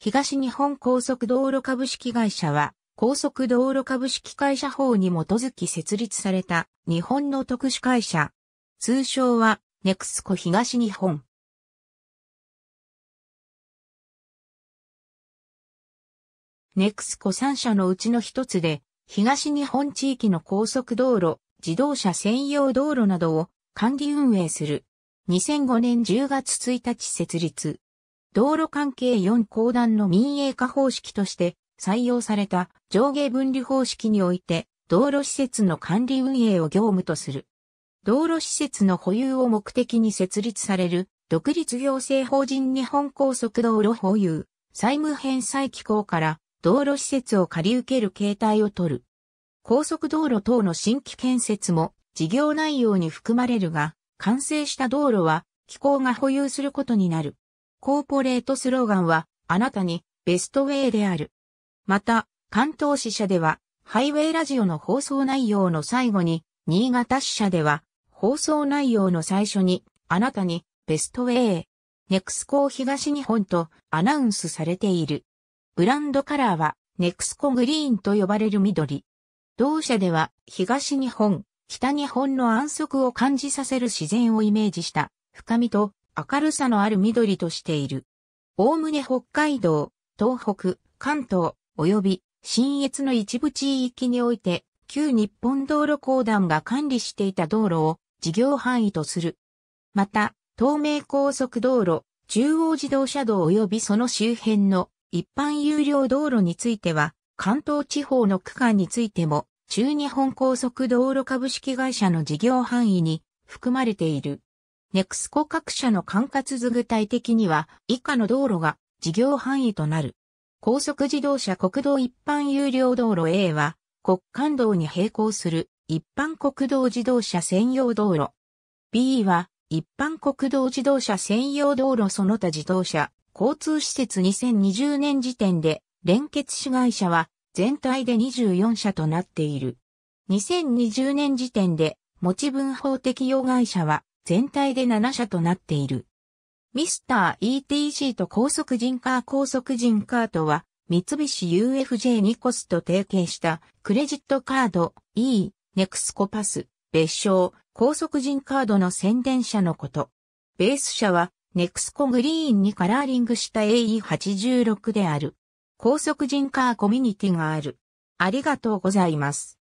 東日本高速道路株式会社は、高速道路株式会社法に基づき設立された日本の特殊会社。通称は、ネクスコ東日本。ネクスコ3社のうちの一つで、東日本地域の高速道路、自動車専用道路などを管理運営する。2005年10月1日設立。道路関係4公団の民営化方式として採用された上下分離方式において道路施設の管理運営を業務とする。道路施設の保有を目的に設立される独立行政法人日本高速道路保有、債務返済機構から道路施設を借り受ける形態を取る。高速道路等の新規建設も事業内容に含まれるが、完成した道路は機構が保有することになる。コーポレートスローガンは、あなたにベストウェイである。また、関東支社では、ハイウェイラジオの放送内容の最後に、新潟支社では、放送内容の最初に、あなたにベストウェイ、ネクスコ東日本とアナウンスされている。ブランドカラーは、ネクスコグリーンと呼ばれる緑。同社では、東日本、北日本の安息を感じさせる自然をイメージした、深みと明るさのある緑としている。おおむね北海道、東北、関東、及び、新越の一部地域において、旧日本道路公団が管理していた道路を事業範囲とする。また、東名高速道路、中央自動車道及びその周辺の一般有料道路については、関東地方の区間についても、中日本高速道路株式会社の事業範囲に含まれている。ネクスコ各社の管轄図具体的には以下の道路が事業範囲となる。高速自動車国道一般有料道路 A は国間道に並行する一般国道自動車専用道路。B は一般国道自動車専用道路その他自動車交通施設2020年時点で連結市会社は全体で24社となっている。2020年時点で持ち分法適用会社は全体で7社となっている。ミスター ETC と高速人カー高速人カートは、三菱 UFJ ニコスと提携したクレジットカード E、ネクスコパス、別称、高速人カードの宣伝車のこと。ベース車は、ネクスコグリーンにカラーリングした AE86 である。高速人カーコミュニティがある。ありがとうございます。